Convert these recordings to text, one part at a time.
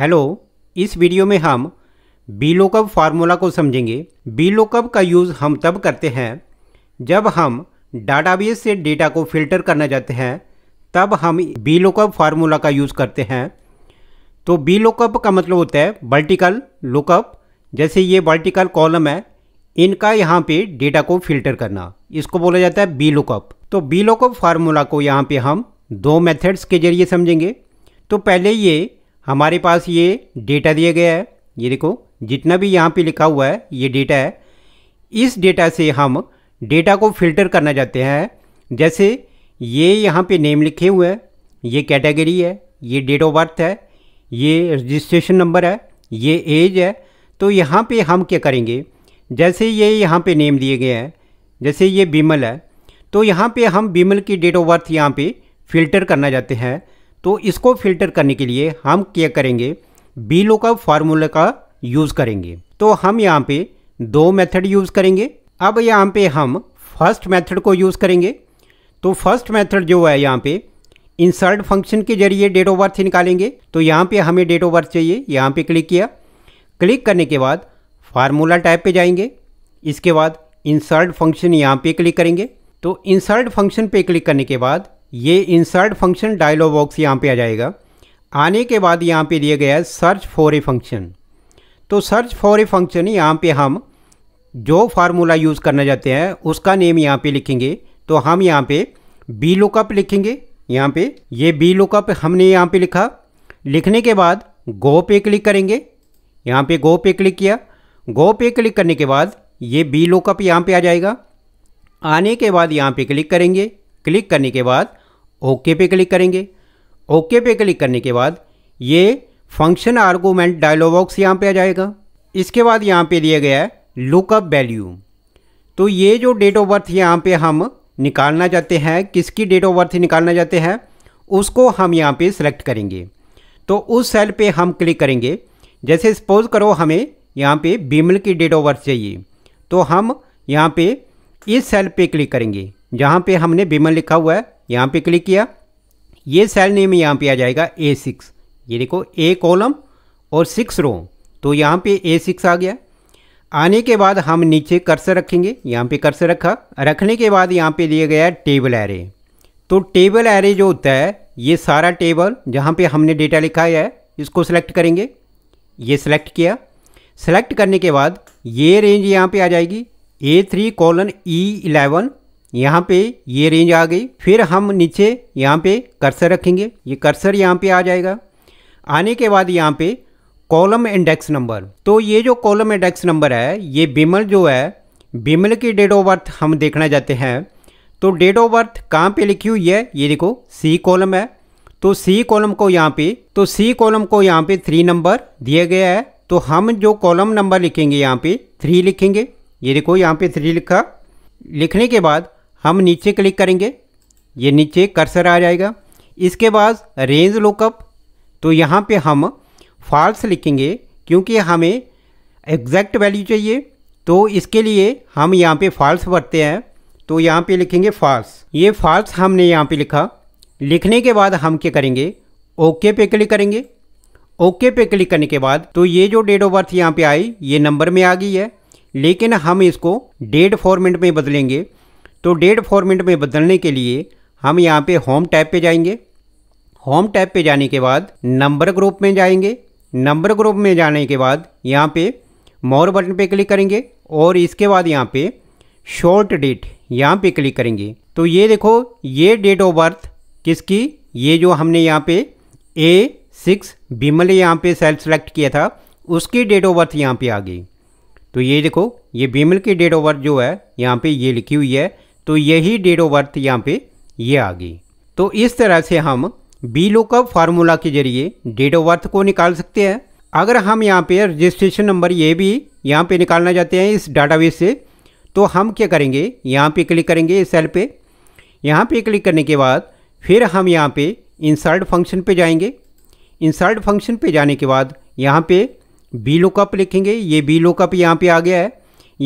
hello इस video में हम बी लोकअप फार्मूला को समझेंगे बी लोकअप का यूज़ हम तब करते हैं जब हम डाटाबेस से डेटा को फिल्टर करना चाहते हैं तब हम बी लोकअप फार्मूला का यूज़ करते हैं तो बी लोकअप का मतलब होता है वर्टिकल लुकअप जैसे ये वर्टिकल कॉलम है इनका यहाँ पे डेटा को फिल्टर करना इसको बोला जाता है बी लोकअप तो बी लोकअप फार्मूला को यहाँ पर हम दो मेथड्स के जरिए समझेंगे तो पहले ये हमारे पास ये डेटा दिया गया है ये देखो जितना भी यहाँ पे लिखा हुआ है ये डेटा है इस डेटा से हम डेटा को फिल्टर करना चाहते हैं जैसे ये यहाँ पे नेम लिखे हुए हैं ये कैटेगरी है ये डेट ऑफ बर्थ है ये रजिस्ट्रेशन नंबर है ये एज है तो यहाँ पे हम क्या करेंगे जैसे ये यहाँ पे नेम दिए गए हैं जैसे ये बिमल है तो यहाँ पे हम बिमल की डेट ऑफ बर्थ यहाँ पे फ़िल्टर करना चाहते हैं तो इसको फिल्टर करने के लिए हम क्या करेंगे बी लो का फार्मूला का यूज़ करेंगे तो हम यहाँ पे दो मेथड यूज़ करेंगे अब यहाँ पे हम फर्स्ट मेथड को यूज़ करेंगे तो फर्स्ट मेथड जो है यहाँ पे इंसर्ट फंक्शन के जरिए डेट ऑफ बर्थ निकालेंगे तो यहाँ पे हमें डेट ऑफ बर्थ चाहिए यहाँ पे क्लिक किया क्लिक करने के बाद फार्मूला टाइप पे जाएंगे इसके बाद इंसर्ट फंक्शन यहाँ पे क्लिक करेंगे तो इंसर्ट फंक्शन पे क्लिक करने के बाद ये इंसर्ट फंक्शन डायलॉग बॉक्स यहाँ पे आ जाएगा आने के बाद यहाँ पे दिया गया है सर्च फॉर ए फंक्शन तो सर्च फॉर ए फंक्शन यहाँ पे हम जो फार्मूला यूज़ करना चाहते हैं उसका नेम यहाँ पे लिखेंगे तो हम यहाँ पे बी लुकअप लिखेंगे यहाँ पे ये बी लुकअप हमने यहाँ पे लिखा लिखने के बाद गो पे क्लिक करेंगे यहाँ पे गो पे क्लिक किया गो पे क्लिक करने के बाद ये बी लुकअप यहाँ पे आ जाएगा आने के बाद यहाँ पे क्लिक करेंगे क्लिक करने के बाद ओके पे क्लिक करेंगे ओके पे क्लिक करने के बाद ये फंक्शन आर्गूमेंट डायलॉग बॉक्स यहाँ पे आ जाएगा इसके बाद यहाँ पे दिया गया है लुकअप वैल्यू तो ये जो डेट ऑफ बर्थ यहाँ पे हम निकालना चाहते हैं किसकी डेट ऑफ बर्थ निकालना चाहते हैं उसको हम यहाँ पे सिलेक्ट करेंगे तो उस सेल पे हम क्लिक करेंगे जैसे सपोज करो हमें यहाँ पे बीमल की डेट ऑफ बर्थ चाहिए तो हम यहाँ पे इस सेल पे क्लिक करेंगे जहाँ पे हमने बीमन लिखा हुआ है यहाँ पे क्लिक किया ये सेल नेम यहाँ पे आ जाएगा ए सिक्स ये देखो ए कॉलम और सिक्स रो तो यहाँ पे ए सिक्स आ गया आने के बाद हम नीचे कर्सर रखेंगे यहाँ पे कर्सर रखा रखने के बाद यहाँ पे दिया गया है टेबल एरे तो टेबल एरे जो होता है ये सारा टेबल जहाँ पे हमने डेटा लिखा है इसको सेलेक्ट करेंगे ये सिलेक्ट किया सेलेक्ट करने के बाद ये रेंज यहाँ पे आ जाएगी A three colon E eleven यहाँ पे ये रेंज आ गई फिर हम नीचे यहाँ पे कर्सर रखेंगे ये कर्सर यहाँ पे आ जाएगा आने के बाद यहाँ पे कॉलम इंडेक्स नंबर तो ये जो कॉलम इंडेक्स नंबर है ये बिमल जो है बिमल की डेट ऑफ बर्थ हम देखना चाहते हैं तो डेट ऑफ बर्थ कहाँ पे लिखी हुई है ये देखो सी कॉलम है तो सी कॉलम को यहाँ पे तो सी कॉलम को यहाँ पे थ्री नंबर दिया गया है तो हम जो कॉलम नंबर लिखेंगे यहाँ पे थ्री लिखेंगे ये देखो यहाँ पे थ्री लिखा लिखने के बाद हम नीचे क्लिक करेंगे ये नीचे कर्सर आ जाएगा इसके बाद रेंज लुकअप तो यहाँ पे हम फॉल्स लिखेंगे क्योंकि हमें एग्जैक्ट वैल्यू चाहिए तो इसके लिए हम यहाँ पे फॉल्स भरते हैं तो यहाँ पे लिखेंगे फॉल्स ये फॉल्स हमने यहाँ पे लिखा लिखने के बाद हम क्या करेंगे ओके पे क्लिक करेंगे ओके पे क्लिक करने के बाद तो ये जो डेट ऑफ बर्थ यहाँ पे आई ये नंबर में आ गई है लेकिन हम इसको डेट फॉर्मेट में बदलेंगे तो डेट फॉर्मेट में बदलने के लिए हम यहाँ पे होम टैब पे जाएंगे होम टैब पे जाने के बाद नंबर ग्रुप में जाएंगे नंबर ग्रुप में जाने के बाद यहाँ पे मोर बटन पे क्लिक करेंगे और इसके बाद यहाँ पे शॉर्ट डेट यहाँ पे क्लिक करेंगे तो ये देखो ये डेट ऑफ बर्थ किसकी ये जो हमने यहाँ पे ए सिक्स बिमल यहाँ पे सेल्फ सेलेक्ट किया था उसकी डेट ऑफ बर्थ यहाँ पे आ गई तो ये देखो ये बिमल की डेट ऑफ बर्थ जो है यहाँ पे ये लिखी हुई है तो यही डेट ऑफ बर्थ यहाँ पे ये आ गई तो इस तरह से हम बी लोकअप फार्मूला के जरिए डेट ऑफ बर्थ को निकाल सकते हैं अगर हम यहाँ पे रजिस्ट्रेशन नंबर ये भी यहाँ पे निकालना चाहते हैं इस डाटाबेस से तो हम क्या करेंगे यहाँ पे क्लिक करेंगे इस सेल पे यहाँ पे क्लिक करने के बाद फिर हम यहाँ पे इंसर्ट फंक्शन पे जाएंगे इंसर्ट फंक्शन पे जाने के बाद यहाँ पे बी लोकअप लिखेंगे ये बी लोकअप यहाँ पे आ गया है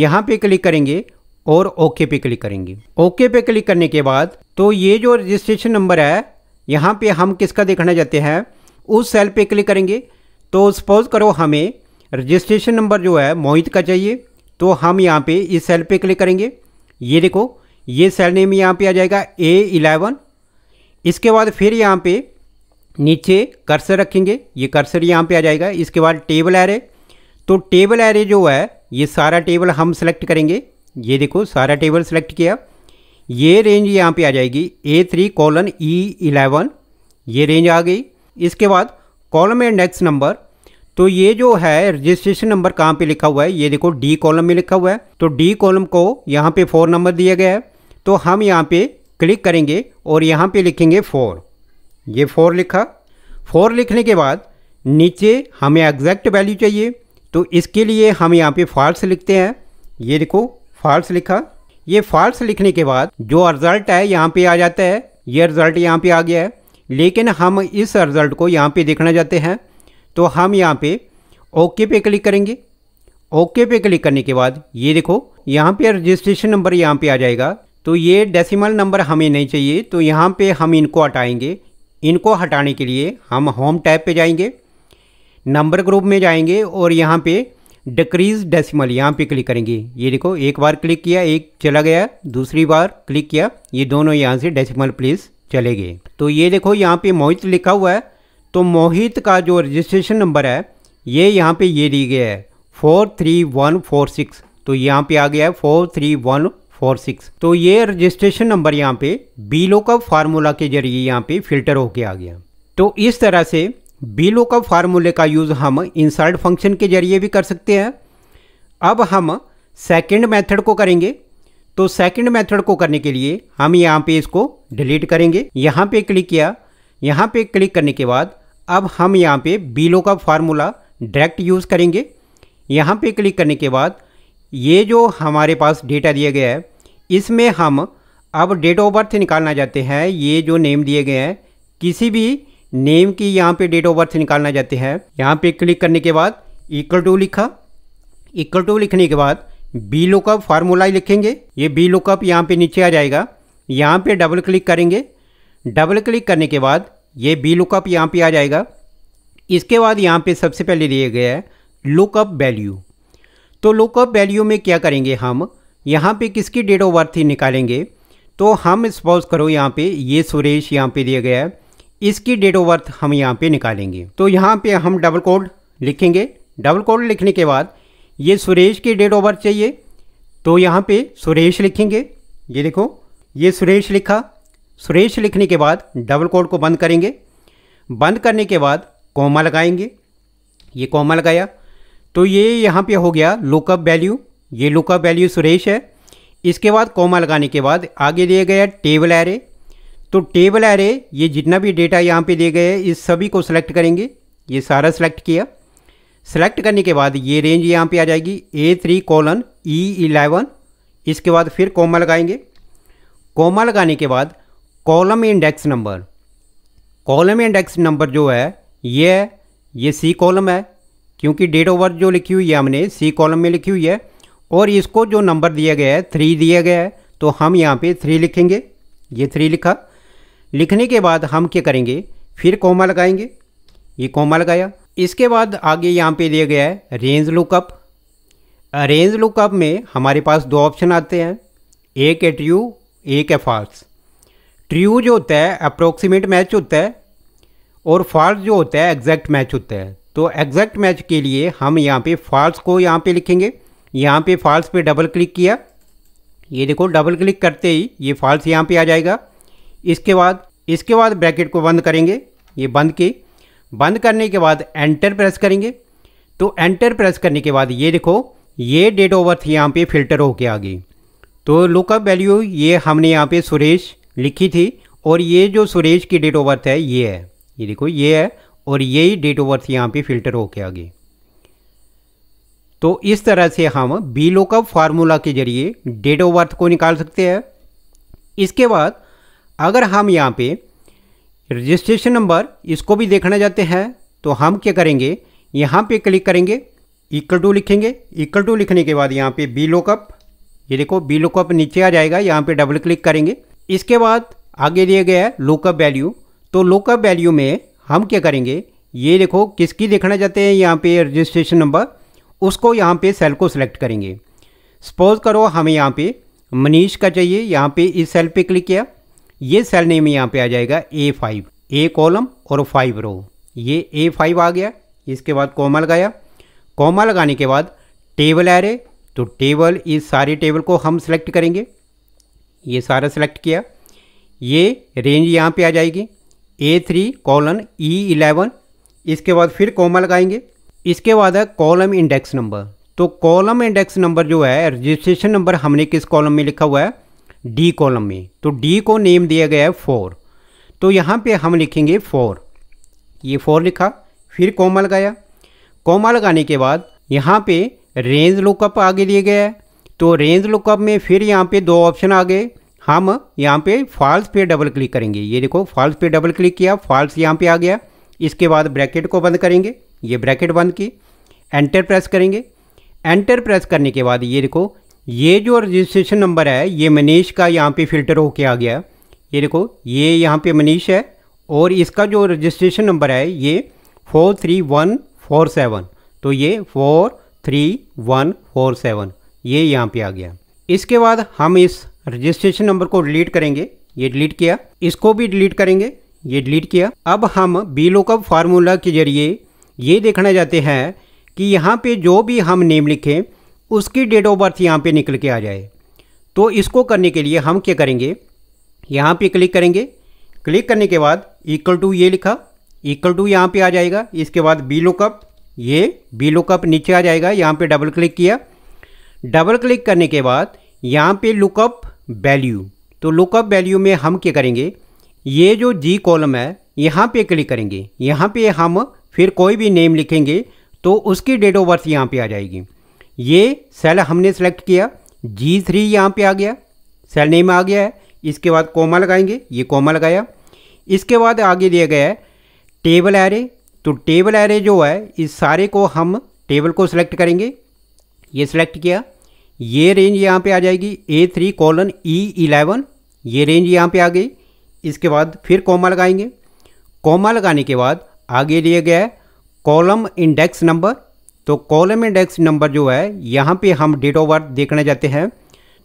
यहाँ पे क्लिक करेंगे और ओके पे क्लिक करेंगे ओके पे क्लिक करने के बाद तो ये जो रजिस्ट्रेशन नंबर है यहाँ पे हम किसका देखना चाहते हैं उस सेल पे क्लिक करेंगे तो सपोज करो हमें रजिस्ट्रेशन नंबर जो है मोहित का चाहिए तो हम यहाँ पे इस सेल पे क्लिक करेंगे ये देखो ये सेल नेम यहाँ पे आ जाएगा ए इलेवन इसके बाद फिर यहाँ पे नीचे कर्सर रखेंगे ये कर्सर यहाँ पे आ जाएगा इसके बाद टेबल एरे तो टेबल एरे जो है ये सारा टेबल हम सेलेक्ट करेंगे ये देखो सारा टेबल सेलेक्ट किया ये रेंज यहाँ पे आ जाएगी A three colon E eleven ये रेंज आ गई इसके बाद कॉलम में इंडेक्स नंबर तो ये जो है रजिस्ट्रेशन नंबर कहाँ पे लिखा हुआ है ये देखो डी कॉलम में लिखा हुआ है तो डी कॉलम को यहाँ पे फोर नंबर दिया गया है तो हम यहाँ पे क्लिक करेंगे और यहाँ पे लिखेंगे फोर ये फोर लिखा फोर लिखने के बाद नीचे हमें एग्जैक्ट वैल्यू चाहिए तो इसके लिए हम यहाँ पे फॉल्स लिखते हैं ये देखो फॉल्स लिखा ये फॉल्स लिखने के बाद जो रिज़ल्ट है यहाँ पे आ जाता है ये रिज़ल्ट यहाँ पे आ गया है लेकिन हम इस रिज़ल्ट को यहाँ पे देखना चाहते हैं तो हम यहाँ पे ओके पे क्लिक करेंगे ओके पे क्लिक करने के बाद ये देखो यहाँ पे रजिस्ट्रेशन नंबर यहाँ पे आ जाएगा तो ये डेसिमल नंबर हमें नहीं चाहिए तो यहाँ पे हम इनको हटाएंगे इनको हटाने के लिए हम होम टैब पे जाएंगे नंबर ग्रुप में जाएंगे और यहाँ पे डिक्रीज डेसिमल यहाँ पे क्लिक करेंगे ये देखो एक बार क्लिक किया एक चला गया दूसरी बार क्लिक किया ये दोनों यहाँ से डेसिमल प्लेस चले गए तो ये देखो यहाँ पे मोहित लिखा हुआ है तो मोहित का जो रजिस्ट्रेशन नंबर है ये यहाँ पे ये दी गया है four three one four six तो यहाँ पे आ गया है four three one four six तो ये रजिस्ट्रेशन नंबर यहाँ पे बीलो का फार्मूला के जरिए यहाँ पे फिल्टर होके आ गया तो इस तरह से बिलो का फार्मूले का यूज़ हम इंसर्ट फंक्शन के जरिए भी कर सकते हैं अब हम सेकंड मेथड को करेंगे तो सेकंड मेथड को करने के लिए हम यहाँ पे इसको डिलीट करेंगे यहाँ पे क्लिक किया यहाँ पे क्लिक करने के बाद अब हम यहाँ पे बिलो का फार्मूला डायरेक्ट यूज़ करेंगे यहाँ पे क्लिक करने के बाद ये जो हमारे पास डेटा दिया गया है इसमें हम अब डेट ऑफ बर्थ निकालना चाहते हैं ये जो नेम दिए गए हैं किसी भी नेम की यहाँ पे डेट ऑफ बर्थ निकालना चाहते हैं यहाँ पे क्लिक करने के बाद इक्वल टू लिखा इक्वल टू लिखने के बाद बी लुकअप फार्मूला लिखेंगे ये बी लुकअप यहाँ पे नीचे आ जाएगा यहाँ पे डबल क्लिक करेंगे डबल क्लिक करने के बाद ये बी लुकअप यहाँ पे आ जाएगा इसके बाद यहाँ पे सबसे पहले दिया गया है लुकअप वैल्यू तो लुकअप वैल्यू में क्या करेंगे हम यहाँ पे किसकी डेट ऑफ बर्थ निकालेंगे तो हम सपोज करो यहाँ पे ये सुरेश यहाँ पे दिया गया है इसकी डेट ऑफ बर्थ हम यहाँ पे निकालेंगे तो यहाँ पे हम डबल कोड लिखेंगे डबल कोड लिखने के बाद ये सुरेश की डेट ऑफ बर्थ चाहिए तो यहाँ पे सुरेश लिखेंगे ये देखो ये सुरेश लिखा सुरेश लिखने के बाद डबल कोड को बंद करेंगे बंद करने के बाद कॉमा लगाएंगे ये कॉमा लगाया तो ये यहाँ पे हो गया लुकअप वैल्यू ये लुकअप वैल्यू सुरेश है इसके बाद कॉमा लगाने के बाद आगे दिया गया टेबल एरे तो टेबल एरे ये जितना भी डेटा यहाँ पे दिए गए हैं इस सभी को सिलेक्ट करेंगे ये सारा सिलेक्ट किया सेलेक्ट करने के बाद ये रेंज यहाँ पे आ जाएगी A three colon E eleven इसके बाद फिर कोमा लगाएंगे कोमा लगाने के बाद column index number column index number जो है ये है ये सी कॉलम है क्योंकि डेट ऑफ बर्थ जो लिखी हुई है हमने सी कॉलम में लिखी हुई है और इसको जो नंबर दिया गया है थ्री दिया गया है तो हम यहाँ पे थ्री लिखेंगे ये थ्री लिखा लिखने के बाद हम क्या करेंगे फिर कोमा लगाएंगे ये कोमा लगाया इसके बाद आगे यहाँ पे दिया गया है रेंज लुकअप रेंज लुकअप में हमारे पास दो ऑप्शन आते हैं एक है ट्रू एक है फॉल्स ट्रू जो होता है अप्रोक्सीमेट मैच होता है और फॉल्स जो होता है एग्जैक्ट मैच होता है तो एग्जैक्ट मैच के लिए हम यहाँ पे फॉल्स को यहाँ पे लिखेंगे यहाँ पे फॉल्स पे डबल क्लिक किया ये देखो डबल क्लिक करते ही ये फॉल्स यहाँ पे आ जाएगा इसके बाद इसके बाद ब्रैकेट को बंद करेंगे ये बंद की बंद करने के बाद एंटर प्रेस करेंगे तो एंटर प्रेस करने के बाद ये देखो ये डेट ऑफ बर्थ यहाँ पे फिल्टर होके आ गई तो लुकअप वैल्यू ये हमने यहाँ पे सुरेश लिखी थी और ये जो सुरेश की डेट ऑफ बर्थ है ये है ये देखो ये है और यही डेट ऑफ बर्थ यहाँ पे फिल्टर होके आ गई तो इस तरह से हम बी लुकअप फार्मूला के जरिए डेट ऑफ बर्थ को निकाल सकते हैं इसके बाद अगर हम यहाँ पे रजिस्ट्रेशन नंबर इसको भी देखना चाहते हैं तो हम क्या करेंगे यहाँ पे क्लिक करेंगे इक्वल टू लिखेंगे इक्वल टू लिखने के बाद यहाँ पे बी लोकअप ये देखो बी लोकअप नीचे आ जाएगा यहाँ पे डबल क्लिक करेंगे इसके बाद आगे दिया गया है लोकअप वैल्यू तो लोकअप वैल्यू में हम क्या करेंगे ये देखो किसकी देखना चाहते हैं यहाँ पे रजिस्ट्रेशन नंबर उसको यहाँ पे सेल को सिलेक्ट करेंगे सपोज करो हमें यहाँ पे मनीष का चाहिए यहाँ पे इस सेल पे क्लिक किया ये सेल नेम यहाँ पे आ जाएगा ए फाइव ए कॉलम और फाइव रो ये ए फाइव आ गया इसके बाद कॉमा लगाया कॉमा लगाने के बाद टेबल आ रहे तो टेबल इस सारे टेबल को हम सेलेक्ट करेंगे ये सारा सेलेक्ट किया ये रेंज यहाँ पे आ जाएगी A three colon E eleven इसके बाद फिर कॉमा लगाएंगे इसके बाद है कॉलम इंडेक्स नंबर तो कॉलम इंडेक्स नंबर जो है रजिस्ट्रेशन नंबर हमने किस कॉलम में लिखा हुआ है डी कॉलम में तो डी को नेम दिया गया है फोर तो यहाँ पे हम लिखेंगे फोर ये फोर लिखा फिर कोमा लगाया कोमा लगाने के बाद यहाँ पे रेंज लुकअप आगे दिया गया है तो रेंज लुकअप में फिर यहाँ पे दो ऑप्शन आ गए हम यहाँ पे फॉल्स पे डबल क्लिक करेंगे ये देखो फॉल्स पे डबल क्लिक किया फॉल्स यहाँ पे आ गया इसके बाद ब्रैकेट को बंद करेंगे ये ब्रैकेट बंद की एंटर प्रेस करेंगे एंटर प्रेस करने के बाद ये देखो ये जो रजिस्ट्रेशन नंबर है ये मनीष का यहाँ पे फ़िल्टर होके आ गया ये देखो ये यहाँ पे मनीष है और इसका जो रजिस्ट्रेशन नंबर है ये four three one four seven तो ये four three one four seven ये यहाँ पे आ गया इसके बाद हम इस रजिस्ट्रेशन नंबर को डिलीट करेंगे ये डिलीट किया इसको भी डिलीट करेंगे ये डिलीट किया अब हम बी लोकअप फार्मूला के जरिए ये देखना चाहते हैं कि यहाँ पे जो भी हम नेम लिखें उसकी डेट ऑफ बर्थ यहाँ पे निकल के आ जाए तो इसको करने के लिए हम क्या करेंगे यहाँ पे क्लिक करेंगे क्लिक करने के बाद इक्वल टू ये लिखा इक्वल टू यहाँ पे आ जाएगा इसके बाद बी लुकअप ये बी लुकअप नीचे आ जाएगा यहाँ पे डबल क्लिक किया डबल क्लिक करने के बाद यहाँ पे लुकअप वैल्यू तो लुकअप वैल्यू में हम क्या करेंगे ये जो जी कॉलम है यहाँ पे क्लिक करेंगे यहाँ पे हम फिर कोई भी नेम लिखेंगे तो उसकी डेट ऑफ बर्थ यहाँ पे आ जाएगी ये सेल हमने सेलेक्ट किया जी थ्री यहाँ पर आ गया सेल नेम आ गया है इसके बाद कोमा लगाएंगे ये कोमा लगाया इसके बाद आगे दिया गया है टेबल एरे तो टेबल एरे जो है इस सारे को हम टेबल को सिलेक्ट करेंगे ये सिलेक्ट किया ये रेंज यहाँ पे आ जाएगी A three colon E eleven ये रेंज यहाँ पे आ गई इसके बाद फिर कोमा लगाएंगे कोमा लगाने के बाद आगे दिया गया है कॉलम इंडेक्स नंबर तो कॉलम इंडेक्स नंबर जो है यहाँ पे हम डेट ऑफ बर्थ देखने जाते हैं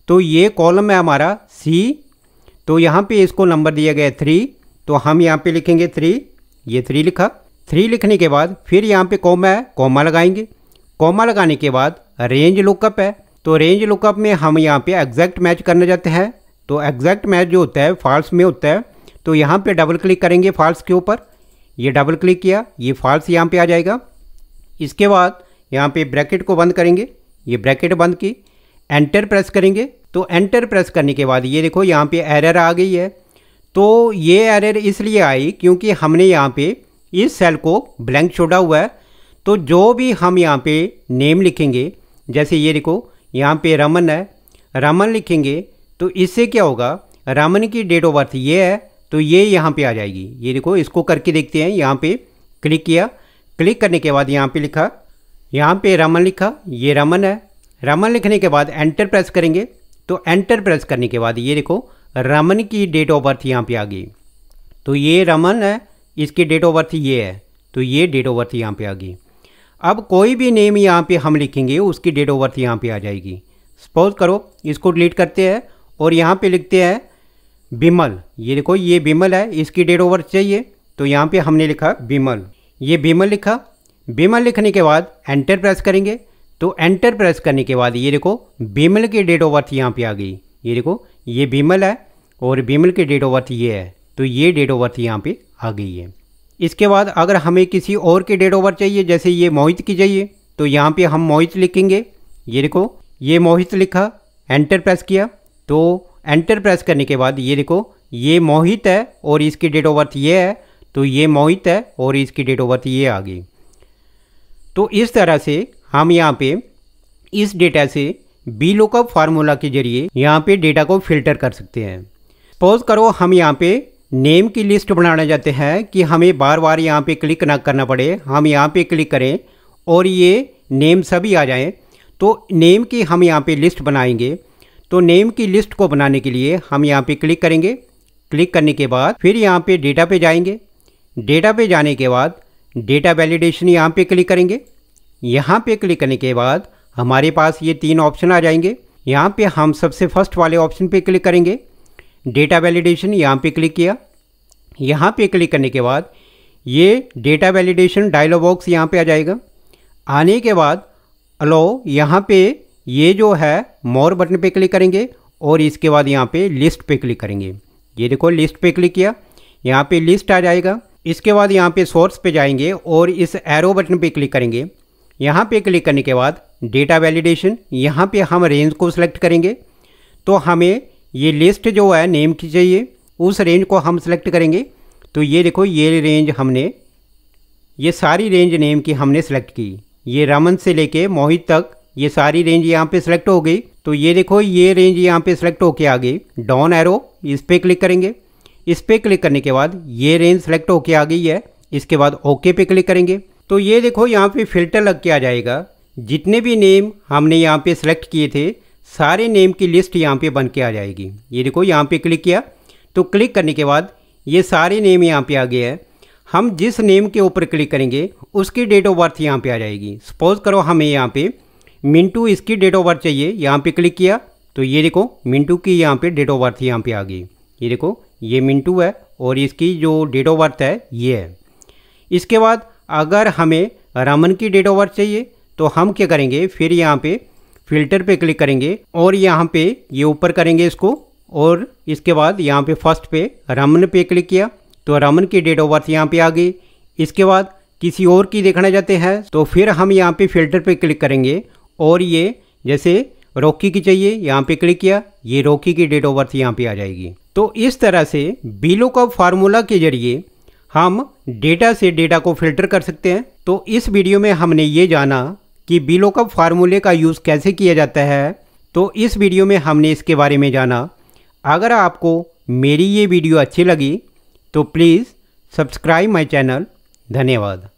तो ये कॉलम है हमारा सी तो यहाँ पे इसको नंबर दिया गया है थ्री तो हम यहाँ पे लिखेंगे थ्री ये थ्री लिखा थ्री लिखने के बाद फिर यहाँ पे कॉमा है कॉमा लगाएंगे कॉमा लगाने के बाद रेंज लुकअप है तो रेंज लुकअप में हम यहाँ पे एग्जैक्ट मैच करने जाते हैं तो एग्जैक्ट मैच जो होता है फॉल्स में होता है तो यहाँ पे डबल क्लिक करेंगे फॉल्स के ऊपर ये डबल क्लिक किया ये फॉल्स यहाँ पे आ जाएगा इसके बाद यहाँ पे ब्रैकेट को बंद करेंगे ये ब्रैकेट बंद की एंटर प्रेस करेंगे तो एंटर प्रेस करने के बाद ये देखो यहाँ पे एरर आ गई है तो ये एरर इसलिए आई क्योंकि हमने यहाँ पे इस सेल को ब्लैंक छोड़ा हुआ है तो जो भी हम यहाँ पे नेम लिखेंगे जैसे ये देखो यहाँ पे रमन है रमन लिखेंगे तो इससे क्या होगा रमन की डेट ऑफ बर्थ ये है तो ये यहाँ पे आ जाएगी ये देखो इसको करके देखते हैं यहाँ पे क्लिक किया क्लिक करने के बाद यहाँ पे लिखा यहाँ पे रमन लिखा ये रमन है रमन लिखने के बाद एंटर प्रेस करेंगे तो एंटर प्रेस करने के बाद ये देखो रमन की डेट ऑफ बर्थ यहाँ पे आ गई तो ये रमन है इसकी डेट ऑफ बर्थ ये है तो ये डेट ऑफ बर्थ यहाँ पे आ गई अब कोई भी नेम यहाँ पे हम लिखेंगे उसकी डेट ऑफ बर्थ यहाँ पे आ जाएगी सपोज करो इसको डिलीट करते हैं और यहाँ पे लिखते हैं बिमल ये देखो ये बिमल है इसकी डेट ऑफ बर्थ चाहिए तो यहाँ पे हमने लिखा बिमल ये बिमल लिखा बीमल लिखने के बाद एंटर प्रेस करेंगे तो एंटर प्रेस करने के बाद ये देखो बेमल की डेट ऑफ बर्थ यहाँ पे आ गई ये देखो ये बीमल है और बेमल की डेट ऑफ बर्थ ये है तो ये डेट ऑफ बर्थ यहाँ पे आ गई है इसके बाद अगर हमें किसी और की डेट ऑफ बर्थ चाहिए जैसे ये मोहित की चाहिए तो यहाँ पे हम मोहित लिखेंगे ये देखो ये मोहित लिखा एंटर प्रेस किया तो एंटर प्रेस करने के बाद ये देखो ये मोहित है और इसकी डेट ऑफ बर्थ ये है तो ये मोहित है और इसकी डेट ऑफ बर्थ ये आ गई तो इस तरह से हम यहाँ पे इस डेटा से बी लोकअप फार्मूला के जरिए यहाँ पे डेटा को फिल्टर कर सकते हैं सपोज करो हम यहाँ पे नेम की लिस्ट बनाना चाहते हैं कि हमें बार बार यहाँ पे क्लिक ना करना पड़े हम यहाँ पे क्लिक करें और ये नेम सभी आ जाएं तो नेम की हम यहाँ पे लिस्ट बनाएंगे तो नेम की लिस्ट को बनाने के लिए हम यहाँ पे क्लिक करेंगे क्लिक करने के बाद फिर यहाँ पे डेटा पे जाएंगे डेटा पे जाने के बाद डेटा वैलिडेशन यहाँ पे क्लिक करेंगे यहाँ पे क्लिक करने के बाद हमारे पास ये तीन ऑप्शन आ जाएंगे यहाँ पे हम सबसे फर्स्ट वाले ऑप्शन पे क्लिक करेंगे डेटा वैलिडेशन यहाँ पे क्लिक किया यहाँ पे क्लिक करने के बाद ये डेटा वैलिडेशन डायलॉग बॉक्स यहाँ पे आ जाएगा आने के बाद अलो यहाँ पे ये जो है मोर बटन पे क्लिक करेंगे और इसके बाद यहाँ पे लिस्ट पे क्लिक करेंगे ये देखो लिस्ट पे क्लिक किया यहाँ पे लिस्ट आ जाएगा इसके बाद यहाँ पे सोर्स पे जाएंगे और इस एरो बटन पे क्लिक करेंगे यहाँ पे क्लिक करने के बाद डेटा वैलिडेशन यहाँ पे हम रेंज को सिलेक्ट करेंगे तो हमें ये लिस्ट जो है नेम की चाहिए उस रेंज को हम सेलेक्ट करेंगे तो ये देखो ये रेंज हमने ये सारी रेंज नेम की हमने सेलेक्ट की ये रमन से लेके मोहित तक ये सारी रेंज यहाँ पे सिलेक्ट हो गई तो ये देखो ये रेंज यहाँ पे सिलेक्ट होके आ गई डॉन एरो इस पर क्लिक करेंगे इस पर क्लिक करने के बाद ये रेंज सेलेक्ट होके आ गई है इसके बाद ओके पे क्लिक करेंगे तो ये देखो यहाँ पे फिल्टर लग के आ जाएगा जितने भी नेम हमने यहाँ पे सेलेक्ट किए थे सारे नेम की लिस्ट यहाँ पे बन के आ जाएगी ये देखो यहाँ पे क्लिक किया तो क्लिक करने के बाद ये सारे नेम यहाँ पे आ गए हैं हम जिस नेम के ऊपर क्लिक करेंगे उसकी डेट ऑफ बर्थ यहाँ पर आ जाएगी सपोज करो हमें यहाँ पर मिंटू इसकी डेट ऑफ बर्थ चाहिए यहाँ पर क्लिक किया तो ये देखो मिंटू की यहाँ पर डेट ऑफ बर्थ यहाँ पर आ गई ये देखो ये मिंटू है और इसकी जो डेट ऑफ बर्थ है ये है इसके बाद अगर हमें रमन की डेट ऑफ बर्थ चाहिए तो हम क्या करेंगे फिर यहाँ पे फिल्टर पे क्लिक करेंगे और यहाँ पे ये ऊपर करेंगे इसको और इसके बाद यहाँ पे फर्स्ट पे रमन पे क्लिक किया तो रमन की डेट ऑफ बर्थ यहाँ पे आ गई इसके बाद किसी और की देखना चाहते हैं तो फिर हम यहाँ पे फिल्टर पे क्लिक करेंगे और ये जैसे रॉकी की चाहिए यहाँ पे क्लिक किया ये रॉकी की डेट ऑफ बर्थ यहाँ पे आ जाएगी तो इस तरह से बिलो का फार्मूला के जरिए हम डेटा से डेटा को फिल्टर कर सकते हैं तो इस वीडियो में हमने ये जाना कि बिलो का फार्मूले का यूज़ कैसे किया जाता है तो इस वीडियो में हमने इसके बारे में जाना अगर आपको मेरी ये वीडियो अच्छी लगी तो प्लीज़ सब्सक्राइब माई चैनल धन्यवाद